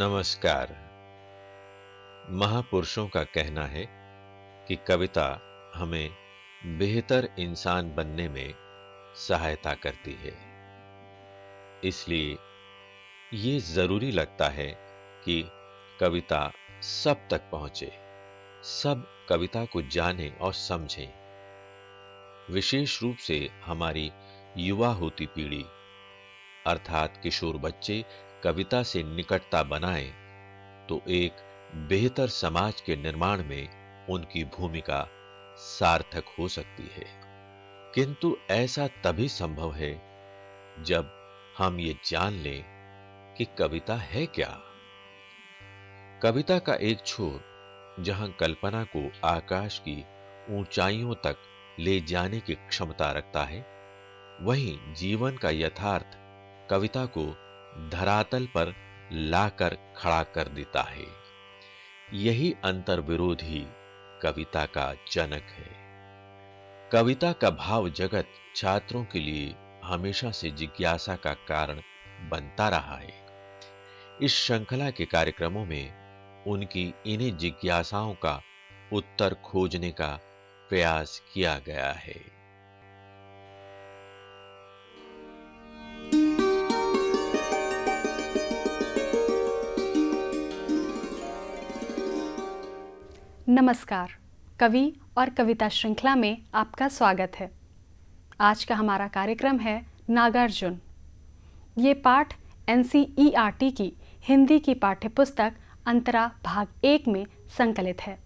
नमस्कार महापुरुषों का कहना है कि कविता हमें बेहतर इंसान बनने में सहायता करती है इसलिए ये जरूरी लगता है कि कविता सब तक पहुंचे सब कविता को जाने और समझें विशेष रूप से हमारी युवा होती पीढ़ी अर्थात किशोर बच्चे कविता से निकटता बनाए तो एक बेहतर समाज के निर्माण में उनकी भूमिका सार्थक हो सकती है किंतु ऐसा तभी संभव है जब हम ये जान लें कि कविता है क्या कविता का एक छोर जहां कल्पना को आकाश की ऊंचाइयों तक ले जाने की क्षमता रखता है वहीं जीवन का यथार्थ कविता को धरातल पर लाकर खड़ा कर देता है यही अंतर विरोधी कविता का जनक है कविता का भाव जगत छात्रों के लिए हमेशा से जिज्ञासा का कारण बनता रहा है इस श्रृंखला के कार्यक्रमों में उनकी इन्हीं जिज्ञासाओं का उत्तर खोजने का प्रयास किया गया है नमस्कार कवि और कविता श्रृंखला में आपका स्वागत है आज का हमारा कार्यक्रम है नागार्जुन ये पाठ एन की हिंदी की पाठ्यपुस्तक अंतरा भाग एक में संकलित है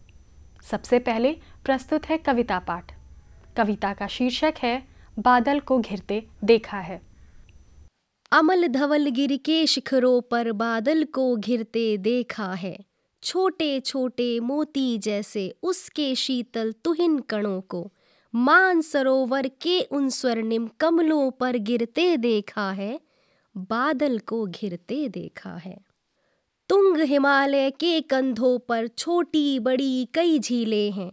सबसे पहले प्रस्तुत है कविता पाठ कविता का शीर्षक है बादल को घिरते देखा है अमल धवल गिर के शिखरों पर बादल को घिरते देखा है छोटे छोटे मोती जैसे उसके शीतल तुहिन कणों को मान सरोवर के उन स्वर्णिम कमलों पर गिरते देखा है बादल को घिरते देखा है तुंग हिमालय के कंधों पर छोटी बड़ी कई झीलें हैं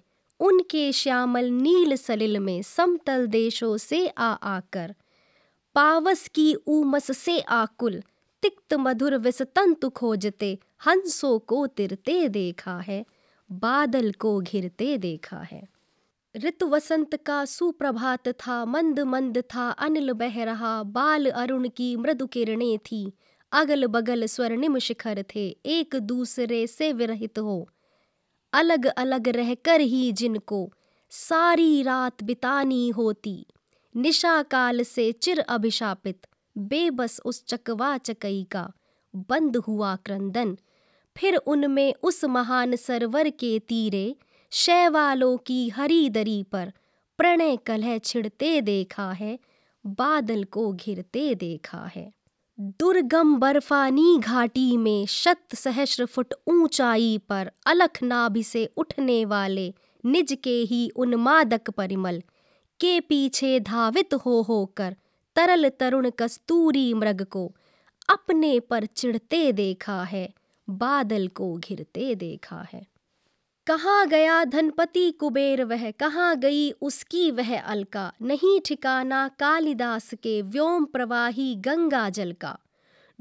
उनके श्यामल नील सलिल में समतल देशों से आ आकर पावस की उमस से आकुल तिक्त मधुर विसतंतु खोजते हंसों को तिरते देखा है बादल को घिरते देखा है ऋतु वसंत का सुप्रभात था मंद मंद था अनिल बह रहा बाल अरुण की मृदु किरणें थी अगल बगल स्वर्णिम शिखर थे एक दूसरे से विरहित हो अलग अलग रहकर ही जिनको सारी रात बितानी होती निशा काल से चिर अभिशापित बेबस उस चकवा चकई का बंद हुआ क्रंदन फिर उनमें उस महान सरवर के तीरे शैवालों की हरी दरी पर प्रणय कलह छिड़ते देखा है बादल को घिरते देखा है दुर्गम बर्फानी घाटी में शत सहस्र फुट ऊंचाई पर अलख नाभि से उठने वाले निज के ही उन्मादक परिमल के पीछे धावित हो होकर तरल तरुण कस्तूरी मृग को अपने पर चिढ़ते देखा है बादल को घिरते देखा है कहाँ गया धनपति कुबेर वह कहाँ गई उसकी वह अलका नहीं ठिकाना कालिदास के व्योम प्रवाही गंगा जल का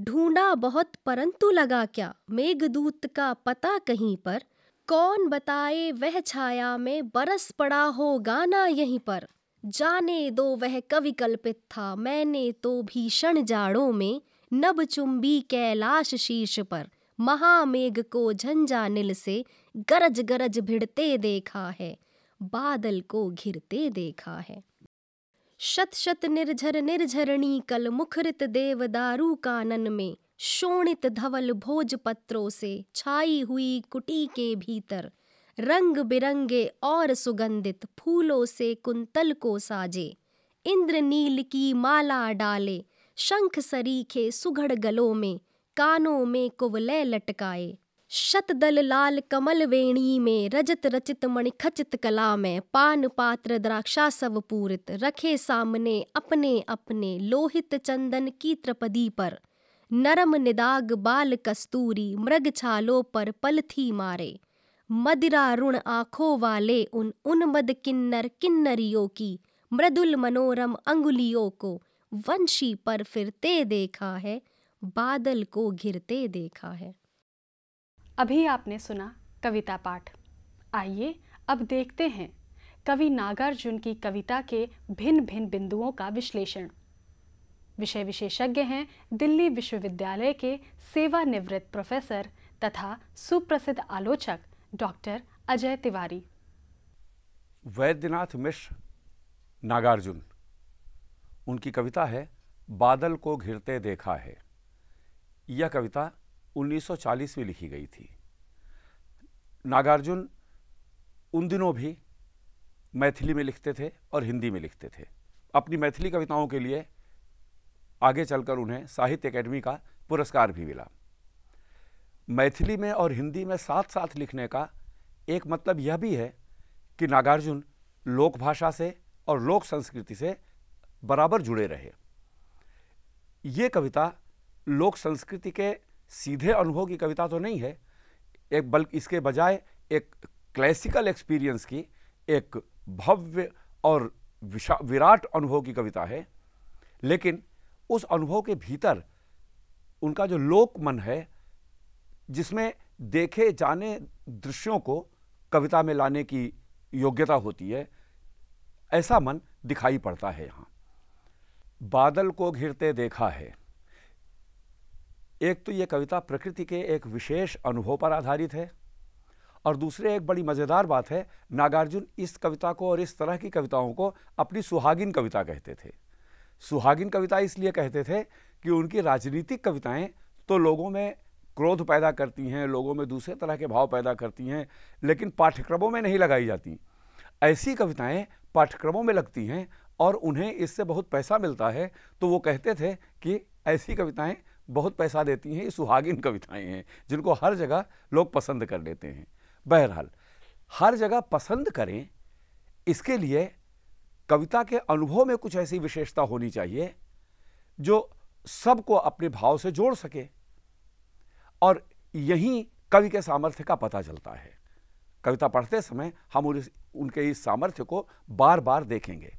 ढूंढा बहुत परंतु लगा क्या मेघदूत का पता कहीं पर कौन बताए वह छाया में बरस पड़ा हो गाना यहीं पर जाने दो वह कवि कल्पित था मैंने तो भीषण जाड़ों में नब चुंबी कैलाश शीर्ष पर महामेघ को झंझानिल से गरज गरज भिड़ते देखा है बादल को घिरते देखा है शत शत निर्झर निर्झरणी कल मुखरित देव दारू कानन में शोणित धवल भोज पत्रों से छाई हुई कुटी के भीतर रंग बिरंगे और सुगंधित फूलों से कुंतल को साजे इंद्र नील की माला डाले शंख सरीखे सुघड़ गलों में कानों में कुवले लटकाए शतदल लाल कमल वेणी में रजत रचित मणिखचित कला में पान पात्र द्राक्षा सब पूरित रखे सामने अपने अपने लोहित चंदन की त्रपदी पर नरम निदाग बाल कस्तूरी मृग छालों पर पलथी मारे मदिरा रुण आँखों वाले उन उन्मद किन्नर किन्नरियों की मृदुल मनोरम अंगुलियों को वंशी पर फिरते देखा है बादल को घिरते देखा है अभी आपने सुना कविता पाठ आइए अब देखते हैं कवि नागार्जुन की कविता के भिन्न भिन्न बिंदुओं का विश्लेषण विषय विशेषज्ञ हैं दिल्ली विश्वविद्यालय के सेवानिवृत्त प्रोफेसर तथा सुप्रसिद्ध आलोचक डॉक्टर अजय तिवारी वैद्यनाथ मिश्र नागार्जुन उनकी कविता है बादल को घिरते देखा है यह कविता 1940 में लिखी गई थी नागार्जुन उन दिनों भी मैथिली में लिखते थे और हिंदी में लिखते थे अपनी मैथिली कविताओं के लिए आगे चलकर उन्हें साहित्य अकेडमी का पुरस्कार भी मिला मैथिली में और हिंदी में साथ साथ लिखने का एक मतलब यह भी है कि नागार्जुन लोक भाषा से और लोक संस्कृति से बराबर जुड़े रहे ये कविता लोक संस्कृति के सीधे अनुभव की कविता तो नहीं है एक बल्कि इसके बजाय एक क्लासिकल एक्सपीरियंस की एक भव्य और विराट अनुभव की कविता है लेकिन उस अनुभव के भीतर उनका जो लोक मन है जिसमें देखे जाने दृश्यों को कविता में लाने की योग्यता होती है ऐसा मन दिखाई पड़ता है यहाँ बादल को घिरते देखा है एक तो ये कविता प्रकृति के एक विशेष अनुभव पर आधारित है और दूसरे एक बड़ी मज़ेदार बात है नागार्जुन इस कविता को और इस तरह की कविताओं को अपनी सुहागिन कविता कहते थे सुहागिन कविता इसलिए कहते थे कि उनकी राजनीतिक कविताएं तो लोगों में क्रोध पैदा करती हैं लोगों में दूसरे तरह के भाव पैदा करती हैं लेकिन पाठ्यक्रमों में नहीं लगाई जाती ऐसी कविताएं पाठ्यक्रमों में लगती हैं और उन्हें इससे बहुत पैसा मिलता है तो वो कहते थे कि ऐसी कविताएं बहुत पैसा देती हैं ये सुहागिन कविताएं हैं जिनको हर जगह लोग पसंद कर लेते हैं बहरहाल हर जगह पसंद करें इसके लिए कविता के अनुभव में कुछ ऐसी विशेषता होनी चाहिए जो सबको अपने भाव से जोड़ सके और यही कवि के सामर्थ्य का पता चलता है कविता पढ़ते समय हम उनके इस सामर्थ्य को बार बार देखेंगे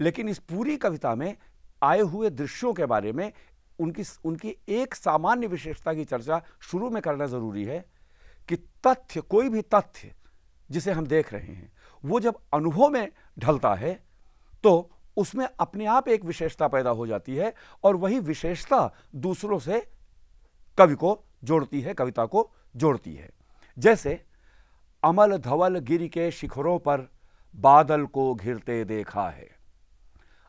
लेकिन इस पूरी कविता में आए हुए दृश्यों के बारे में उनकी उनकी एक सामान्य विशेषता की चर्चा शुरू में करना ज़रूरी है कि तथ्य कोई भी तथ्य जिसे हम देख रहे हैं वो जब अनुभव में ढलता है तो उसमें अपने आप एक विशेषता पैदा हो जाती है और वही विशेषता दूसरों से कवि को जोड़ती है कविता को जोड़ती है जैसे अमल धवल गिरी के शिखरों पर बादल को घिरते देखा है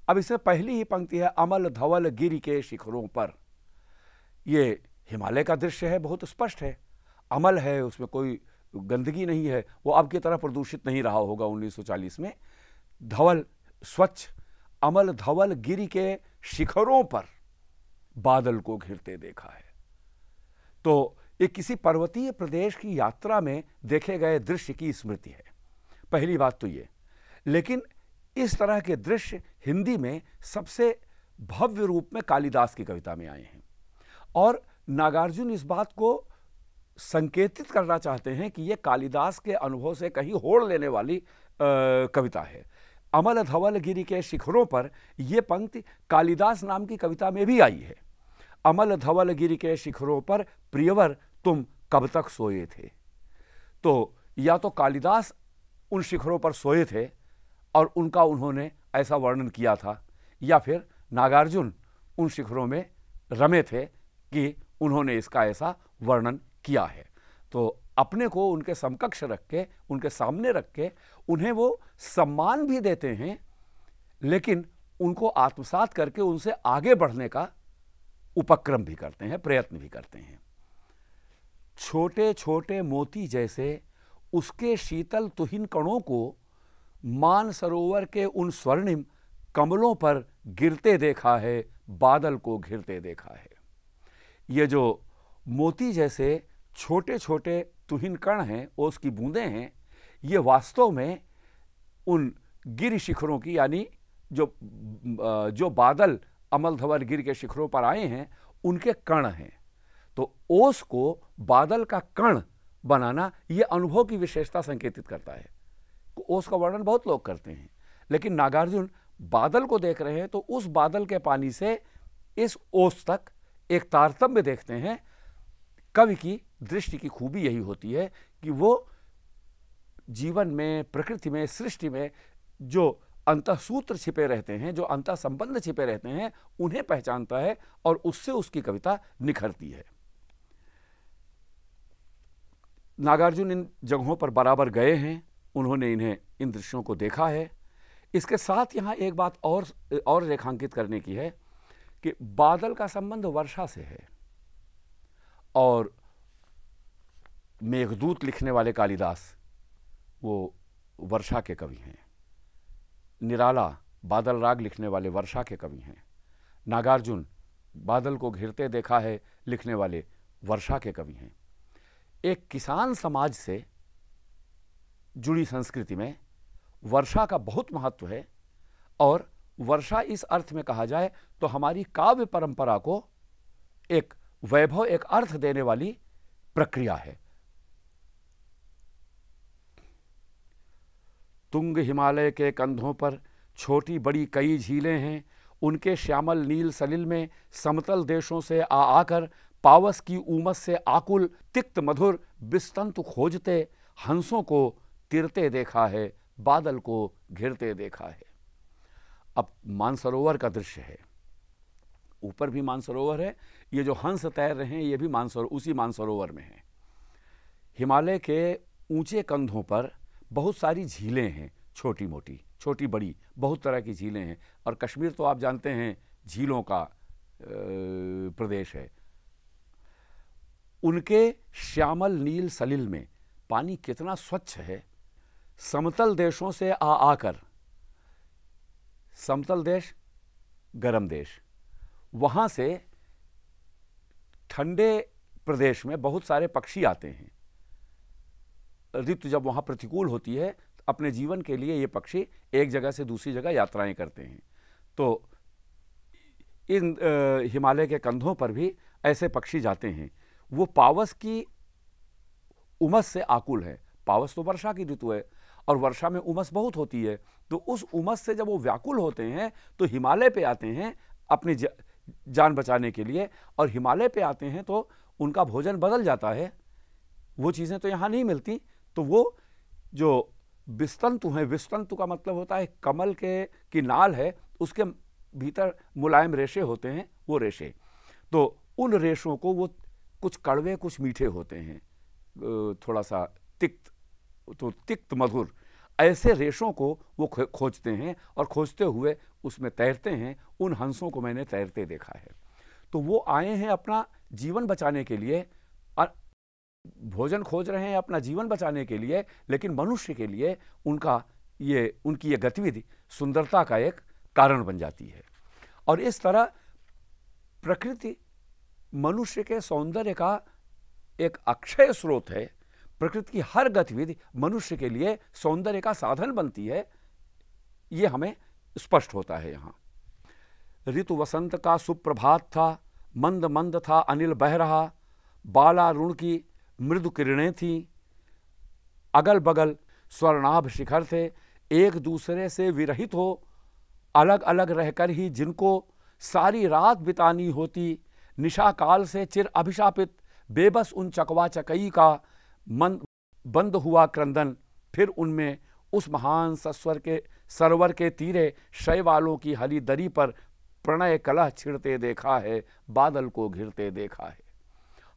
अब इसमें पहली ही पंक्ति है अमल धवल गिरी के शिखरों पर ये हिमालय का दृश्य है बहुत स्पष्ट है अमल है उसमें कोई गंदगी नहीं है वो अब की तरह प्रदूषित नहीं रहा होगा 1940 में धवल स्वच्छ अमल धवल गिरी के शिखरों पर बादल को घिरते देखा है तो ये किसी पर्वतीय प्रदेश की यात्रा में देखे गए दृश्य की स्मृति है पहली बात तो ये लेकिन इस तरह के दृश्य हिंदी में सबसे भव्य रूप में कालिदास की कविता में आए हैं और नागार्जुन इस बात को संकेतित करना चाहते हैं कि यह कालिदास के अनुभव से कहीं होड़ लेने वाली आ, कविता है अमल धवल गिरी के शिखरों पर यह पंक्ति कालिदास नाम की कविता में भी आई है अमल धवल गिरी के शिखरों पर प्रियवर तुम कब तक सोए थे तो या तो कालिदास उन शिखरों पर सोए थे और उनका उन्होंने ऐसा वर्णन किया था या फिर नागार्जुन उन शिखरों में रमे थे कि उन्होंने इसका ऐसा वर्णन किया है तो अपने को उनके समकक्ष रख के उनके सामने रख के उन्हें वो सम्मान भी देते हैं लेकिन उनको आत्मसात करके उनसे आगे बढ़ने का उपक्रम भी करते हैं प्रयत्न भी करते हैं छोटे छोटे मोती जैसे उसके शीतल तुहिन कणों को मानसरोवर के उन स्वर्णिम कमलों पर गिरते देखा है बादल को घिरते देखा है ये जो मोती जैसे छोटे छोटे तुहिन कण हैं ओस की बूंदें हैं ये वास्तव में उन गिर शिखरों की यानी जो जो बादल अमल धवल गिर के शिखरों पर आए हैं उनके कण हैं तो ओस को बादल का कण बनाना यह अनुभव की विशेषता संकेतित करता है उसका वर्णन बहुत लोग करते हैं लेकिन नागार्जुन बादल को देख रहे हैं तो उस बादल के पानी से इस ओस तक एक तारतम्य देखते हैं कवि की दृष्टि की खूबी यही होती है कि वो जीवन में प्रकृति में सृष्टि में जो अंतसूत्र छिपे रहते हैं जो अंत संबंध छिपे रहते हैं उन्हें पहचानता है और उससे उसकी कविता निखरती है नागार्जुन इन जगहों पर बराबर गए हैं उन्होंने इन्हें इन दृश्यों को देखा है इसके साथ यहाँ एक बात और और रेखांकित करने की है कि बादल का संबंध वर्षा से है और मेघदूत लिखने वाले कालिदास वो वर्षा के कवि हैं निराला बादल राग लिखने वाले वर्षा के कवि हैं नागार्जुन बादल को घिरते देखा है लिखने वाले वर्षा के कवि हैं एक किसान समाज से जुड़ी संस्कृति में वर्षा का बहुत महत्व है और वर्षा इस अर्थ में कहा जाए तो हमारी काव्य परंपरा को एक वैभव एक अर्थ देने वाली प्रक्रिया है तुंग हिमालय के कंधों पर छोटी बड़ी कई झीलें हैं उनके श्यामल नील सलिल में समतल देशों से आ आकर पावस की उमस से आकुल तिक्त मधुर बिस्तंत खोजते हंसों को तिरते देखा है बादल को घिरते देखा है अब मानसरोवर का दृश्य है ऊपर भी मानसरोवर है ये जो हंस तैर रहे हैं ये भी मानसरो उसी मानसरोवर में है हिमालय के ऊंचे कंधों पर बहुत सारी झीलें हैं छोटी मोटी छोटी बड़ी बहुत तरह की झीलें हैं और कश्मीर तो आप जानते हैं झीलों का प्रदेश है उनके श्यामल नील सलिल में पानी कितना स्वच्छ है समतल देशों से आ आकर समतल देश गर्म देश वहाँ से ठंडे प्रदेश में बहुत सारे पक्षी आते हैं ऋतु जब वहाँ प्रतिकूल होती है तो अपने जीवन के लिए ये पक्षी एक जगह से दूसरी जगह यात्राएं करते हैं तो इन हिमालय के कंधों पर भी ऐसे पक्षी जाते हैं वो पावस की उमस से आकुल है पावस तो वर्षा की ऋतु है और वर्षा में उमस बहुत होती है तो उस उमस से जब वो व्याकुल होते हैं तो हिमालय पे आते हैं अपनी जान बचाने के लिए और हिमालय पे आते हैं तो उनका भोजन बदल जाता है वो चीज़ें तो यहाँ नहीं मिलती तो वो जो विस्तंतु हैं विस्तंतु का मतलब होता है कमल के की नाल है उसके भीतर मुलायम रेशे होते हैं वो रेशे तो उन रेशों को वो कुछ कड़वे कुछ मीठे होते हैं थोड़ा सा तिक्त तो तिक्त मधुर ऐसे रेशों को वो खोजते हैं और खोजते हुए उसमें तैरते हैं उन हंसों को मैंने तैरते देखा है तो वो आए हैं अपना जीवन बचाने के लिए और भोजन खोज रहे हैं अपना जीवन बचाने के लिए लेकिन मनुष्य के लिए उनका ये उनकी ये गतिविधि सुंदरता का एक कारण बन जाती है और इस तरह प्रकृति मनुष्य के सौंदर्य का एक अक्षय स्रोत है प्रकृति की हर गतिविधि मनुष्य के लिए सौंदर्य का साधन बनती है ये हमें स्पष्ट होता है यहाँ ऋतु वसंत का सुप्रभात था मंद मंद था अनिल बह रहा बालारुण की मृदु किरणें थीं अगल बगल स्वर्णाभ शिखर थे एक दूसरे से विरहित हो अलग अलग रहकर ही जिनको सारी रात बितानी होती निशा काल से चिर अभिशापित बेबस उन चकवा चकई का मन बंद हुआ क्रंदन फिर उनमें उस महान सस्वर के सरोवर के तीरे शय वालों की हली दरी पर प्रणय कलह छिड़ते देखा है बादल को घिरते देखा है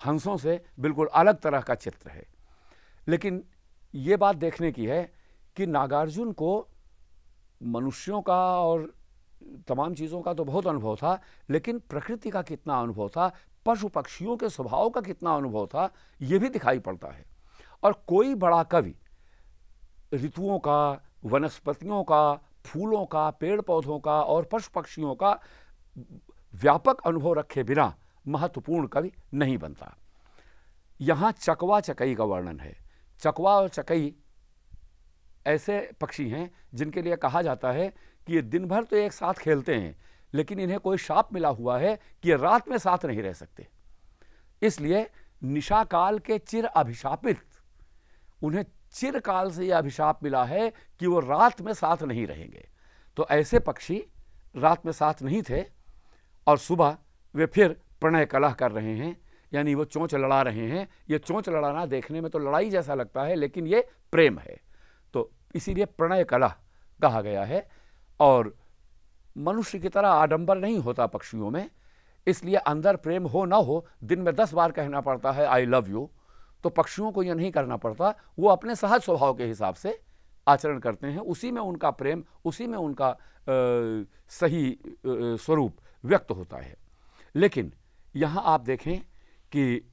हंसों से बिल्कुल अलग तरह का चित्र है लेकिन ये बात देखने की है कि नागार्जुन को मनुष्यों का और तमाम चीज़ों का तो बहुत अनुभव था लेकिन प्रकृति का कितना अनुभव था पशु पक्षियों के स्वभाव का कितना अनुभव था ये भी दिखाई पड़ता है और कोई बड़ा कवि ऋतुओं का वनस्पतियों का फूलों का पेड़ पौधों का और पशु पक्षियों का व्यापक अनुभव रखे बिना महत्वपूर्ण कवि नहीं बनता यहाँ चकवा चकई का वर्णन है चकवा और चकई ऐसे पक्षी हैं जिनके लिए कहा जाता है कि ये दिन भर तो एक साथ खेलते हैं लेकिन इन्हें कोई शाप मिला हुआ है कि ये रात में साथ नहीं रह सकते इसलिए निशाकाल के चिर अभिशापित उन्हें चिरकाल से यह अभिशाप मिला है कि वो रात में साथ नहीं रहेंगे तो ऐसे पक्षी रात में साथ नहीं थे और सुबह वे फिर प्रणय कलह कर रहे हैं यानी वो चोंच लड़ा रहे हैं ये चोंच लड़ाना देखने में तो लड़ाई जैसा लगता है लेकिन ये प्रेम है तो इसीलिए प्रणय कलह कहा गया है और मनुष्य की तरह आडंबर नहीं होता पक्षियों में इसलिए अंदर प्रेम हो ना हो दिन में दस बार कहना पड़ता है आई लव यू तो पक्षियों को यह नहीं करना पड़ता वो अपने सहज स्वभाव के हिसाब से आचरण करते हैं उसी में उनका प्रेम उसी में उनका आ, सही आ, स्वरूप व्यक्त होता है लेकिन यहाँ आप देखें कि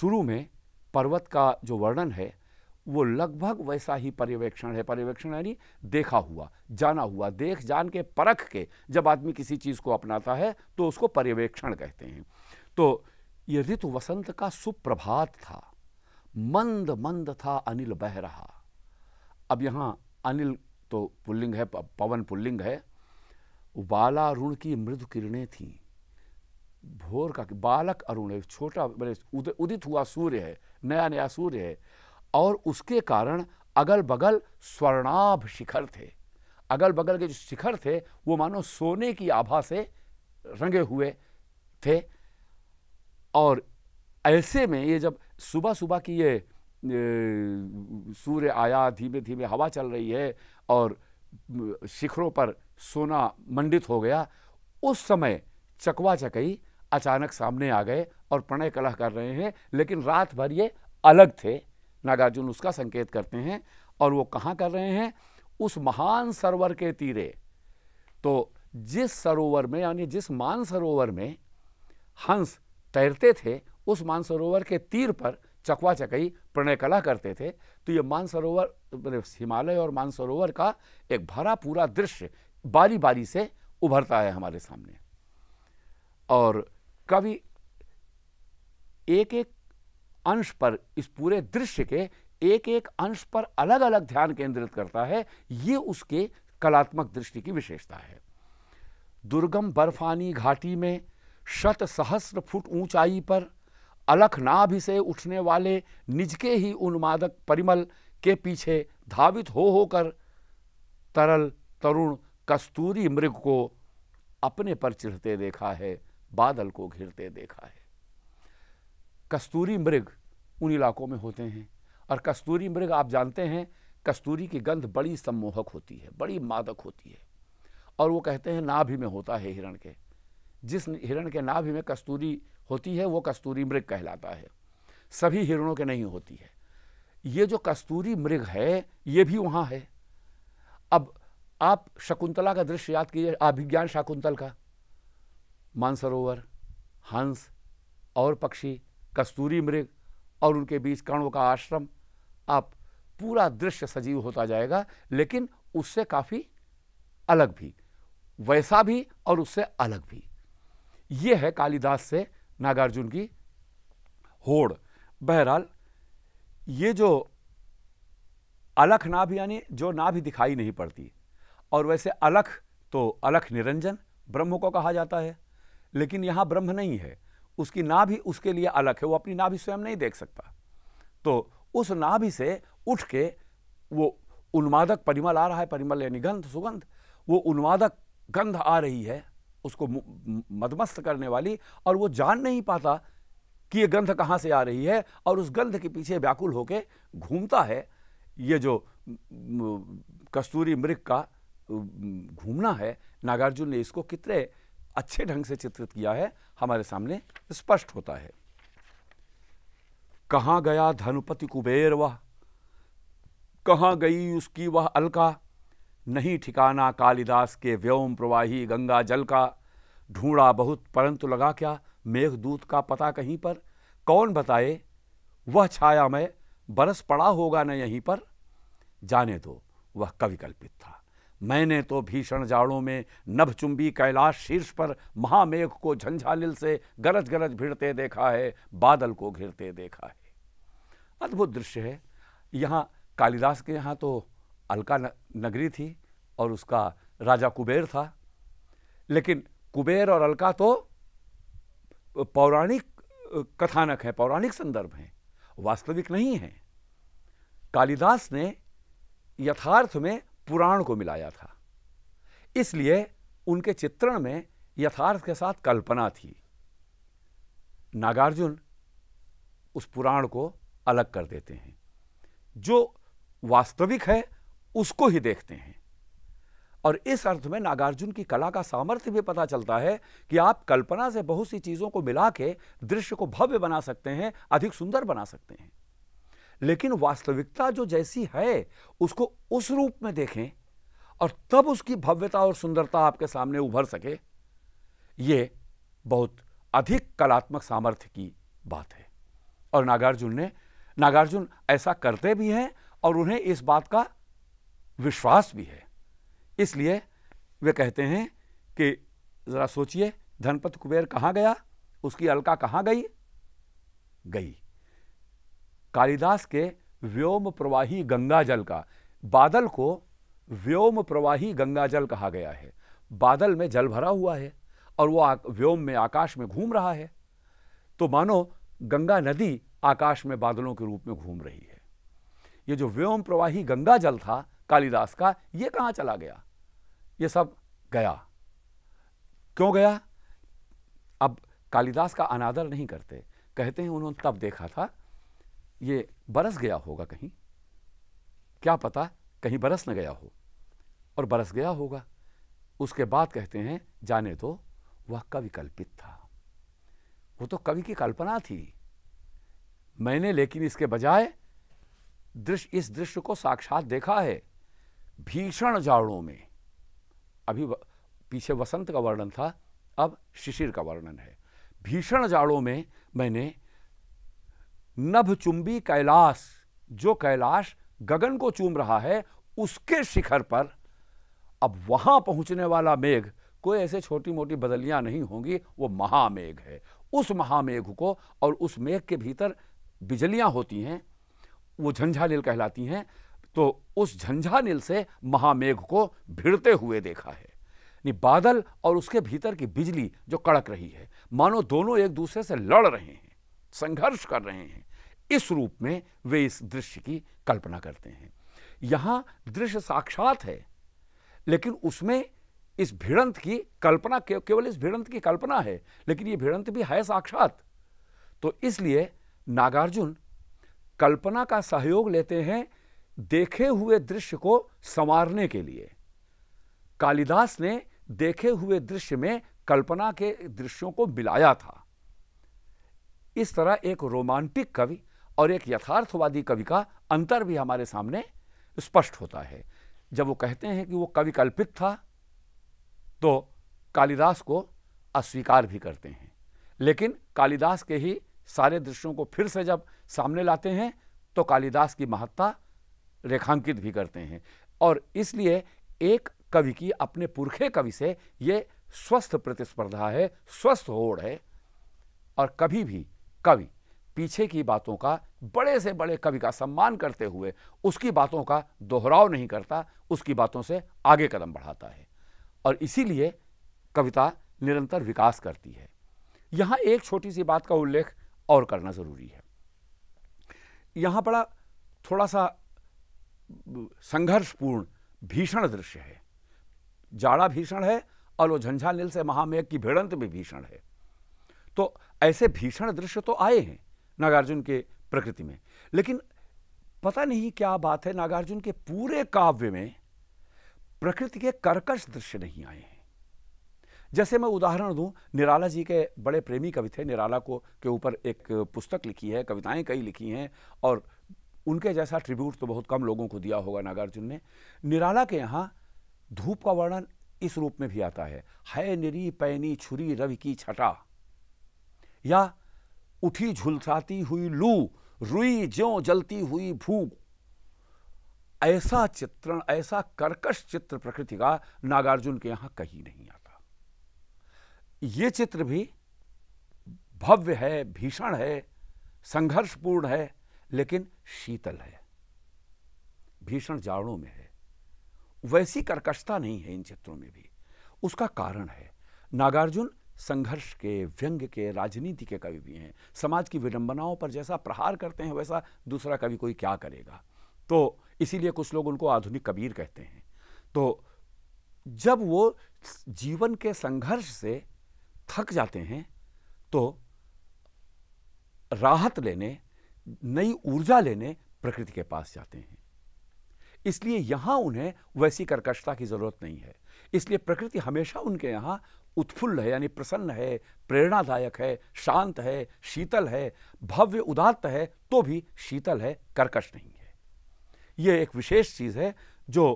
शुरू में पर्वत का जो वर्णन है वो लगभग वैसा ही पर्यवेक्षण है पर्यवेक्षण यानी देखा हुआ जाना हुआ देख जान के परख के जब आदमी किसी चीज़ को अपनाता है तो उसको पर्यवेक्षण कहते हैं तो ये ऋतु वसंत का सुप्रभात था मंद मंद था अनिल बह रहा अब यहाँ अनिल तो पुल्लिंग है पवन पुल्लिंग है बाला अरुण की मृदु किरणें थी भोर का बालक अरुण है छोटा मेरे उदित हुआ सूर्य है नया नया सूर्य है और उसके कारण अगल बगल स्वर्णाभ शिखर थे अगल बगल के जो शिखर थे वो मानो सोने की आभा से रंगे हुए थे और ऐसे में ये जब सुबह सुबह की ये सूर्य आया धीमे धीमे हवा चल रही है और शिखरों पर सोना मंडित हो गया उस समय चकवा चकई अचानक सामने आ गए और प्रणय कलह कर रहे हैं लेकिन रात भर ये अलग थे नागार्जुन उसका संकेत करते हैं और वो कहाँ कर रहे हैं उस महान सरोवर के तीरे तो जिस सरोवर में यानी जिस मान सरोवर में हंस तैरते थे उस मानसरोवर के तीर पर चकवा चकई प्रणय कला करते थे तो ये मानसरोवर हिमालय और मानसरोवर का एक भरा पूरा दृश्य बारी बारी से उभरता है हमारे सामने और कवि एक एक अंश पर इस पूरे दृश्य के एक एक अंश पर अलग अलग ध्यान केंद्रित करता है ये उसके कलात्मक दृष्टि की विशेषता है दुर्गम बर्फानी घाटी में शत सहस्र फुट ऊंचाई पर अलखनाभ से उठने वाले निज के ही उन्मादक परिमल के पीछे धावित हो होकर तरल तरुण कस्तूरी मृग को अपने पर चिढ़ते देखा है बादल को घिरते देखा है कस्तूरी मृग उन इलाकों में होते हैं और कस्तूरी मृग आप जानते हैं कस्तूरी की गंध बड़ी सम्मोहक होती है बड़ी मादक होती है और वो कहते हैं नाभि में होता है हिरण के जिस हिरण के नाभि में कस्तूरी होती है वो कस्तूरी मृग कहलाता है सभी हिरणों के नहीं होती है ये जो कस्तूरी मृग है ये भी वहाँ है अब आप शकुंतला का दृश्य याद कीजिए अभिज्ञान शकुंतल का मानसरोवर हंस और पक्षी कस्तूरी मृग और उनके बीच कर्णों का आश्रम आप पूरा दृश्य सजीव होता जाएगा लेकिन उससे काफ़ी अलग भी वैसा भी और उससे अलग भी ये है कालिदास से नागार्जुन की होड़ बहरहाल ये जो अलख नाभ यानी जो नाभ दिखाई नहीं पड़ती और वैसे अलख तो अलख निरंजन ब्रह्म को कहा जाता है लेकिन यहाँ ब्रह्म नहीं है उसकी नाभि उसके लिए अलग है वो अपनी नाभि स्वयं नहीं देख सकता तो उस नाभि से उठ के वो उन्मादक परिमल आ रहा है परिमल यानी गंध सुगंध वो उन्मादक गंध आ रही है उसको मदमस्त करने वाली और वो जान नहीं पाता कि ये गंध कहाँ से आ रही है और उस गंध के पीछे व्याकुल होके घूमता है ये जो कस्तूरी मृग का घूमना है नागार्जुन ने इसको कितने अच्छे ढंग से चित्रित किया है हमारे सामने स्पष्ट होता है कहाँ गया धनुपति कुबेर वह कहाँ गई उसकी वह अलका नहीं ठिकाना कालिदास के व्योम प्रवाही गंगा जल का ढूंढा बहुत परंतु लगा क्या मेघदूत का पता कहीं पर कौन बताए वह छाया में बरस पड़ा होगा न यहीं पर जाने दो वह कविकल्पित था मैंने तो भीषण जाड़ों में चुंबी कैलाश शीर्ष पर महामेघ को झंझालिल से गरज गरज भिड़ते देखा है बादल को घिरते देखा है अद्भुत दृश्य है यहाँ कालिदास के यहाँ तो अलका नगरी थी और उसका राजा कुबेर था लेकिन कुबेर और अलका तो पौराणिक कथानक है पौराणिक संदर्भ हैं वास्तविक नहीं हैं कालिदास ने यथार्थ में पुराण को मिलाया था इसलिए उनके चित्रण में यथार्थ के साथ कल्पना थी नागार्जुन उस पुराण को अलग कर देते हैं जो वास्तविक है उसको ही देखते हैं और इस अर्थ में नागार्जुन की कला का सामर्थ्य भी पता चलता है कि आप कल्पना से बहुत सी चीजों को मिला के दृश्य को भव्य बना सकते हैं अधिक सुंदर बना सकते हैं लेकिन वास्तविकता जो जैसी है उसको उस रूप में देखें और तब उसकी भव्यता और सुंदरता आपके सामने उभर सके ये बहुत अधिक कलात्मक सामर्थ्य की बात है और नागार्जुन ने नागार्जुन ऐसा करते भी हैं और उन्हें इस बात का विश्वास भी है इसलिए वे कहते हैं कि ज़रा सोचिए धनपत कुबेर कहाँ गया उसकी अलका कहाँ गई गई कालिदास के व्योम प्रवाही गंगा जल का बादल को व्योम प्रवाही गंगा जल कहा गया है बादल में जल भरा हुआ है और वो व्योम में आकाश में घूम रहा है तो मानो गंगा नदी आकाश में बादलों के रूप में घूम रही है ये जो व्योम प्रवाही गंगा जल था कालिदास का ये कहाँ चला गया ये सब गया क्यों गया अब कालिदास का अनादर नहीं करते कहते हैं उन्होंने तब देखा था ये बरस गया होगा कहीं क्या पता कहीं बरस न गया हो और बरस गया होगा उसके बाद कहते हैं जाने दो वह कवि कल्पित था वो तो कवि की कल्पना थी मैंने लेकिन इसके बजाय दृश्य इस दृश्य को साक्षात देखा है भीषण जाड़ों में अभी पीछे वसंत का वर्णन था अब शिशिर का वर्णन है भीषण जाड़ों में मैंने नभचुंबी कैलाश जो कैलाश गगन को चूम रहा है उसके शिखर पर अब वहां पहुंचने वाला मेघ कोई ऐसे छोटी मोटी बदलियां नहीं होंगी वो महामेघ है उस महामेघ को और उस मेघ के भीतर बिजलियां होती हैं वो झंझालिल कहलाती हैं तो उस झंझानिल से महामेघ को भिड़ते हुए देखा है नहीं बादल और उसके भीतर की बिजली जो कड़क रही है मानो दोनों एक दूसरे से लड़ रहे हैं संघर्ष कर रहे हैं इस रूप में वे इस दृश्य की कल्पना करते हैं यहां दृश्य साक्षात है लेकिन उसमें इस भिड़ंत की कल्पना केवल इस भिड़ंत की कल्पना है लेकिन यह भिड़ंत भी है साक्षात तो इसलिए नागार्जुन कल्पना का सहयोग लेते हैं देखे हुए दृश्य को संवारने के लिए कालिदास ने देखे हुए दृश्य में कल्पना के दृश्यों को मिलाया था इस तरह एक रोमांटिक कवि और एक यथार्थवादी कवि का अंतर भी हमारे सामने स्पष्ट होता है जब वो कहते हैं कि वो कवि कल्पित था तो कालिदास को अस्वीकार भी करते हैं लेकिन कालिदास के ही सारे दृश्यों को फिर से जब सामने लाते हैं तो कालिदास की महत्ता रेखांकित भी करते हैं और इसलिए एक कवि की अपने पुरखे कवि से ये स्वस्थ प्रतिस्पर्धा है स्वस्थ होड़ है और कभी भी कवि पीछे की बातों का बड़े से बड़े कवि का सम्मान करते हुए उसकी बातों का दोहराव नहीं करता उसकी बातों से आगे कदम बढ़ाता है और इसीलिए कविता निरंतर विकास करती है यहाँ एक छोटी सी बात का उल्लेख और करना ज़रूरी है यहाँ बड़ा थोड़ा सा संघर्षपूर्ण भीषण दृश्य है जाड़ा भीषण है और वो झंझानील से महामेघ की भिड़ंत भी भीषण है तो ऐसे भीषण दृश्य तो आए हैं नागार्जुन के प्रकृति में लेकिन पता नहीं क्या बात है नागार्जुन के पूरे काव्य में प्रकृति के कर्कश दृश्य नहीं आए हैं जैसे मैं उदाहरण दूं निराला जी के बड़े प्रेमी कवि थे निराला को के ऊपर एक पुस्तक लिखी है कविताएं कई लिखी हैं और उनके जैसा ट्रिब्यूट तो बहुत कम लोगों को दिया होगा नागार्जुन ने निराला के यहाँ धूप का वर्णन इस रूप में भी आता है है निरी पैनी छुरी रवि की छटा या उठी झुलसाती हुई लू रुई ज्यो जलती हुई भू ऐसा चित्रण ऐसा कर्कश चित्र प्रकृति का नागार्जुन के यहां कहीं नहीं आता यह चित्र भी भव्य है भीषण है संघर्षपूर्ण है लेकिन शीतल है भीषण जाड़ों में है वैसी कर्कशता नहीं है इन चित्रों में भी उसका कारण है नागार्जुन संघर्ष के व्यंग के राजनीति के कवि भी हैं समाज की विडंबनाओं पर जैसा प्रहार करते हैं वैसा दूसरा कवि कोई क्या करेगा तो इसीलिए कुछ लोग उनको आधुनिक कबीर कहते हैं तो जब वो जीवन के संघर्ष से थक जाते हैं तो राहत लेने नई ऊर्जा लेने प्रकृति के पास जाते हैं इसलिए यहां उन्हें वैसी कर्कशता की ज़रूरत नहीं है इसलिए प्रकृति हमेशा उनके यहां उत्फुल्ल है यानी प्रसन्न है प्रेरणादायक है शांत है शीतल है भव्य उदात्त है तो भी शीतल है कर्कश नहीं है यह एक विशेष चीज़ है जो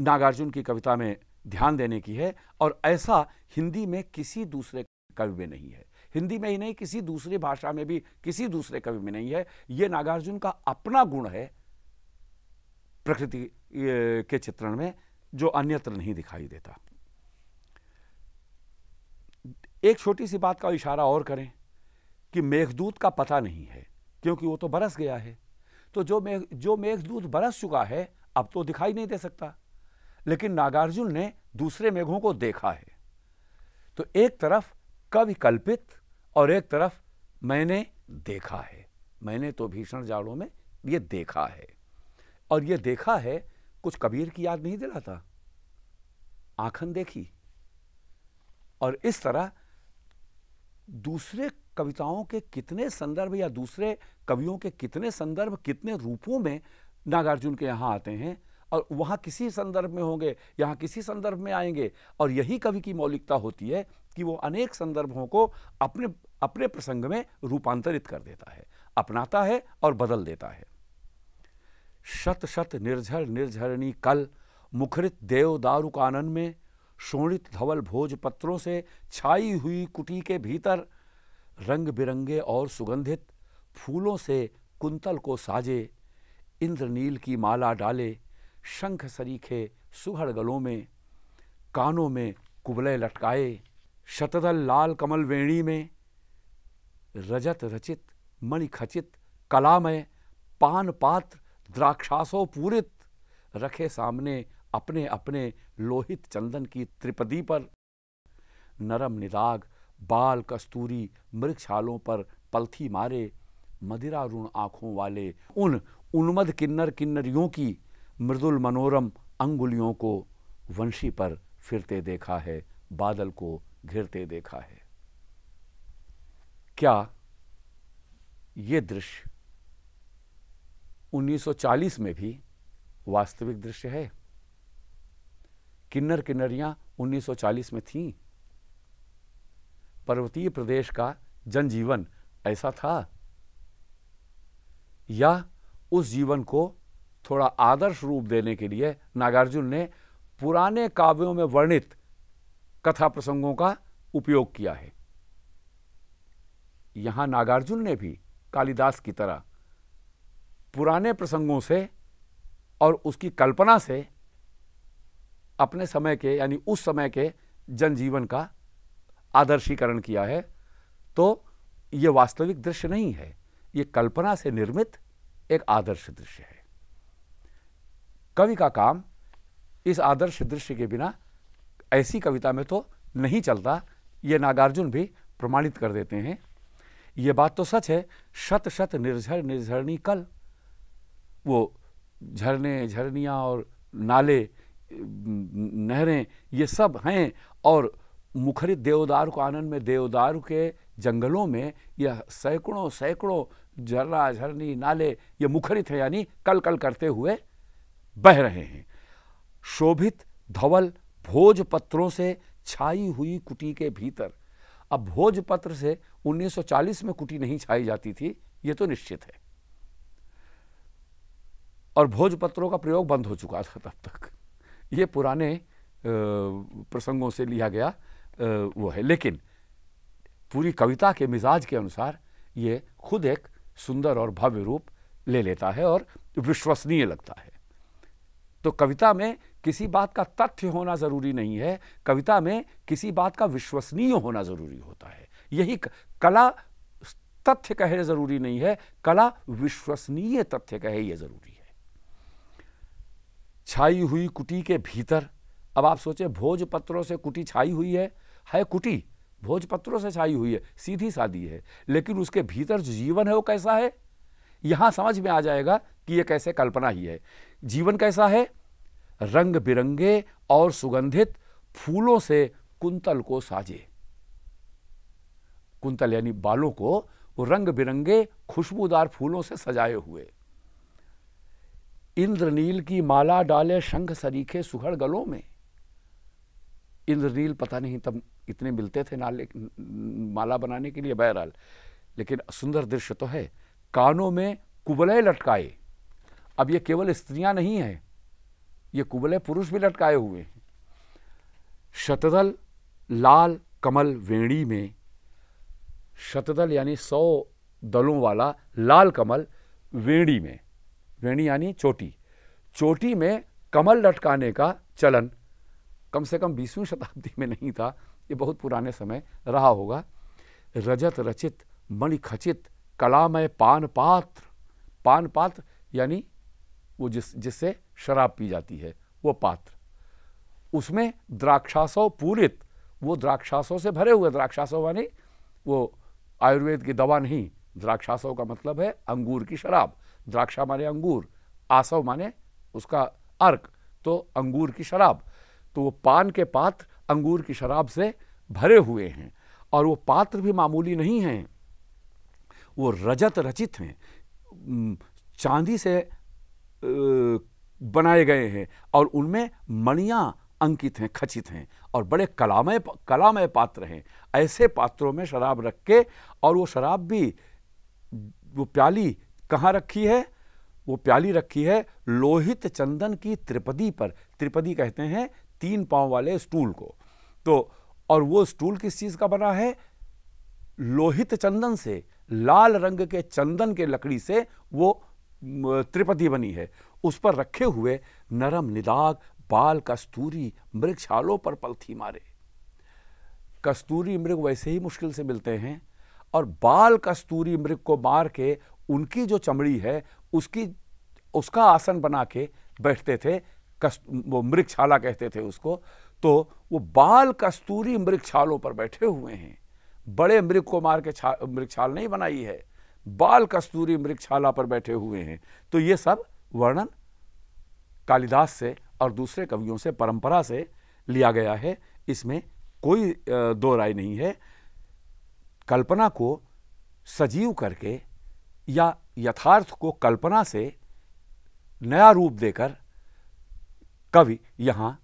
नागार्जुन की कविता में ध्यान देने की है और ऐसा हिंदी में किसी दूसरे कवि में नहीं है हिंदी में ही नहीं किसी दूसरी भाषा में भी किसी दूसरे कवि में नहीं है यह नागार्जुन का अपना गुण है प्रकृति के चित्रण में जो अन्यत्र नहीं दिखाई देता एक छोटी सी बात का इशारा और करें कि मेघदूत का पता नहीं है क्योंकि वो तो बरस गया है तो जो मेघ जो मेघदूत बरस चुका है अब तो दिखाई नहीं दे सकता लेकिन नागार्जुन ने दूसरे मेघों को देखा है तो एक तरफ कवि कल्पित और एक तरफ मैंने देखा है मैंने तो भीषण जाड़ों में ये देखा है और ये देखा है कुछ कबीर की याद नहीं दिलाता आंखन देखी और इस तरह दूसरे कविताओं के कितने संदर्भ या दूसरे कवियों के कितने संदर्भ कितने रूपों में नागार्जुन के यहाँ आते हैं और वहाँ किसी संदर्भ में होंगे यहाँ किसी संदर्भ में आएंगे और यही कवि की मौलिकता होती है कि वो अनेक संदर्भों को अपने अपने प्रसंग में रूपांतरित कर देता है अपनाता है और बदल देता है शत शत निर्झर निर्झरणी कल मुखरित देव दारू कानन में शोणित धवल भोज पत्रों से छाई हुई कुटी के भीतर रंग बिरंगे और सुगंधित फूलों से कुंतल को साजे इंद्रनील की माला डाले शंख सरीखे सुहड़ गलों में कानों में कुबले लटकाए शतदल लाल कमल वेणी में रजत रचित मणि खचित कलामय पान पात्र द्राक्षासो पूरित रखे सामने अपने अपने लोहित चंदन की त्रिपदी पर नरम निराग बाल कस्तूरी मृक्षालों पर पलथी मारे मदिरारुण आंखों वाले उन उन्मद किन्नर किन्नरियों की मृदुल मनोरम अंगुलियों को वंशी पर फिरते देखा है बादल को घिरते देखा है क्या ये दृश्य 1940 में भी वास्तविक दृश्य है किन्नर किन्नरियां 1940 में थीं पर्वतीय प्रदेश का जनजीवन ऐसा था या उस जीवन को थोड़ा आदर्श रूप देने के लिए नागार्जुन ने पुराने काव्यों में वर्णित कथा प्रसंगों का उपयोग किया है यहाँ नागार्जुन ने भी कालिदास की तरह पुराने प्रसंगों से और उसकी कल्पना से अपने समय के यानी उस समय के जनजीवन का आदर्शीकरण किया है तो ये वास्तविक दृश्य नहीं है ये कल्पना से निर्मित एक आदर्श दृश्य है कवि का काम इस आदर्श दृश्य के बिना ऐसी कविता में तो नहीं चलता ये नागार्जुन भी प्रमाणित कर देते हैं ये बात तो सच है शत शत निर्झर निर्झरणी कल वो झरने झरनियाँ और नाले नहरें ये सब हैं और मुखरित देवदार को आनंद में देवदार के जंगलों में यह सैकड़ों सैकड़ों झरना झरनी नाले ये मुखरित हैं यानी कल कल करते हुए बह रहे हैं शोभित धवल भोज पत्रों से छाई हुई कुटी के भीतर अब भोजपत्र से 1940 में कुटी नहीं छाई जाती थी ये तो निश्चित है और भोजपत्रों का प्रयोग बंद हो चुका था तब तक ये पुराने प्रसंगों से लिया गया वो है लेकिन पूरी कविता के मिजाज के अनुसार ये खुद एक सुंदर और भव्य रूप ले लेता है और विश्वसनीय लगता है तो कविता में किसी बात का तथ्य होना ज़रूरी नहीं है कविता में किसी बात का विश्वसनीय होना ज़रूरी होता है यही कला तथ्य कहे ज़रूरी नहीं है कला विश्वसनीय तथ्य कहे यह ज़रूरी है छाई हुई कुटी के भीतर अब आप सोचें भोजपत्रों से कुटी छाई हुई है है कुटी भोजपत्रों से छाई हुई है सीधी सादी है लेकिन उसके भीतर जो जीवन है वो कैसा है यहां समझ में आ जाएगा कि यह कैसे कल्पना ही है जीवन कैसा है रंग बिरंगे और सुगंधित फूलों से कुंतल को साजे कुंतल यानी बालों को वो रंग बिरंगे खुशबूदार फूलों से सजाए हुए इंद्रनील की माला डाले शंख सरीखे सुघड़ गलों में इंद्रनील पता नहीं तब इतने मिलते थे नाले माला बनाने के लिए बहरहाल लेकिन सुंदर दृश्य तो है कानों में कुबले लटकाए अब ये केवल स्त्रियां नहीं हैं ये कुबले पुरुष भी लटकाए हुए हैं शतदल लाल कमल वेणी में शतदल यानी सौ दलों वाला लाल कमल वेणी में वेणी यानी चोटी चोटी में कमल लटकाने का चलन कम से कम बीसवीं शताब्दी में नहीं था ये बहुत पुराने समय रहा होगा रजत रचित मणिखचित कलामय पान पात्र पान पात्र यानी वो जिस जिससे शराब पी जाती है वो पात्र उसमें द्राक्षासव पूरित वो द्राक्षासव से भरे हुए द्राक्षासव यानी वो आयुर्वेद की दवा नहीं द्राक्षासव का मतलब है अंगूर की शराब द्राक्षा माने अंगूर आसव माने उसका अर्क तो अंगूर की शराब तो वो पान के पात्र अंगूर की शराब से भरे हुए हैं और वो पात्र भी मामूली नहीं हैं वो रजत रचित हैं चांदी से बनाए गए हैं और उनमें मणियाँ अंकित हैं खचित हैं और बड़े कलामय कलामय पात्र हैं ऐसे पात्रों में शराब रख के और वो शराब भी वो प्याली कहाँ रखी है वो प्याली रखी है लोहित चंदन की त्रिपदी पर त्रिपदी कहते हैं तीन पांव वाले स्टूल को तो और वो स्टूल किस चीज़ का बना है लोहित चंदन से लाल रंग के चंदन के लकड़ी से वो त्रिपदी बनी है उस पर रखे हुए नरम निदाग बाल कस्तूरी मृग छालों पर पलथी मारे कस्तूरी मृग वैसे ही मुश्किल से मिलते हैं और बाल कस्तूरी मृग को मार के उनकी जो चमड़ी है उसकी उसका आसन बना के बैठते थे कस वो मृग छाला कहते थे उसको तो वो बाल कस्तूरी मृग छालों पर बैठे हुए हैं बड़े मृग को मार के छा मृग छाल नहीं बनाई है बाल कस्तूरी मृक्षाला पर बैठे हुए हैं तो ये सब वर्णन कालिदास से और दूसरे कवियों से परंपरा से लिया गया है इसमें कोई दो राय नहीं है कल्पना को सजीव करके या यथार्थ को कल्पना से नया रूप देकर कवि यहाँ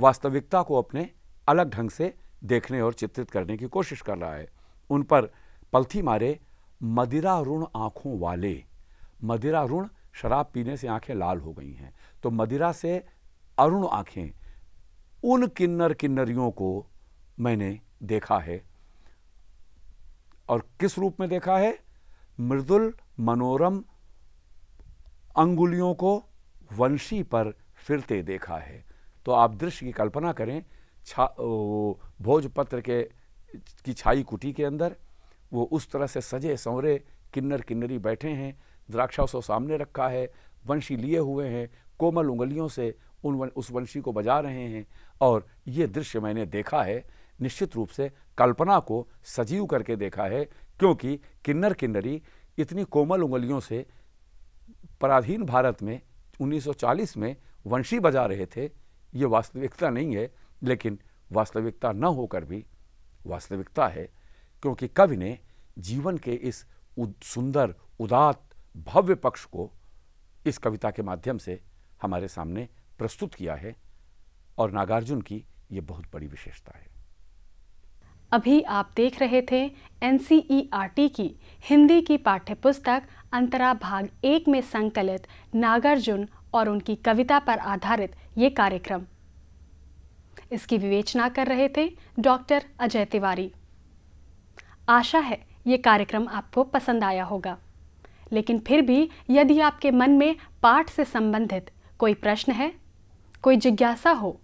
वास्तविकता को अपने अलग ढंग से देखने और चित्रित करने की कोशिश कर रहा है उन पर पलथी मारे मदिरा ऋण आंखों वाले मदिरा ऋण शराब पीने से आंखें लाल हो गई हैं तो मदिरा से अरुण आंखें उन किन्नर किन्नरियों को मैंने देखा है और किस रूप में देखा है मृदुल मनोरम अंगुलियों को वंशी पर फिरते देखा है तो आप दृश्य की कल्पना करें छा भोजपत्र के की छाई कुटी के अंदर वो उस तरह से सजे संवरे किन्नर किन्नरी बैठे हैं द्राक्षासव सामने रखा है वंशी लिए हुए हैं कोमल उंगलियों से उन उस वंशी को बजा रहे हैं और ये दृश्य मैंने देखा है निश्चित रूप से कल्पना को सजीव करके देखा है क्योंकि किन्नर किन्नरी इतनी कोमल उंगलियों से पराधीन भारत में 1940 में वंशी बजा रहे थे ये वास्तविकता नहीं है लेकिन वास्तविकता न होकर भी वास्तविकता है क्योंकि कवि ने जीवन के इस उद, सुंदर उदात भव्य पक्ष को इस कविता के माध्यम से हमारे सामने प्रस्तुत किया है और नागार्जुन की ये बहुत बड़ी विशेषता है अभी आप देख रहे थे एन की हिंदी की पाठ्य पुस्तक अंतरा भाग एक में संकलित नागार्जुन और उनकी कविता पर आधारित ये कार्यक्रम इसकी विवेचना कर रहे थे डॉक्टर अजय तिवारी आशा है ये कार्यक्रम आपको पसंद आया होगा लेकिन फिर भी यदि आपके मन में पाठ से संबंधित कोई प्रश्न है कोई जिज्ञासा हो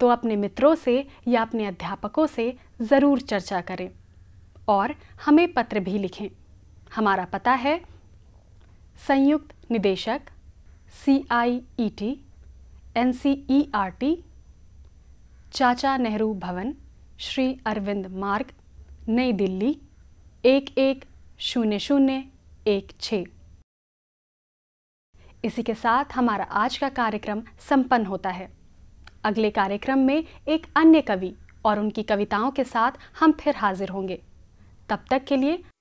तो अपने मित्रों से या अपने अध्यापकों से ज़रूर चर्चा करें और हमें पत्र भी लिखें हमारा पता है संयुक्त निदेशक C I E T N C E R T Chacha Nehru भवन श्री अरविंद मार्ग नई दिल्ली एक एक शून्य शून्य एक छ इसी के साथ हमारा आज का कार्यक्रम संपन्न होता है अगले कार्यक्रम में एक अन्य कवि और उनकी कविताओं के साथ हम फिर हाजिर होंगे तब तक के लिए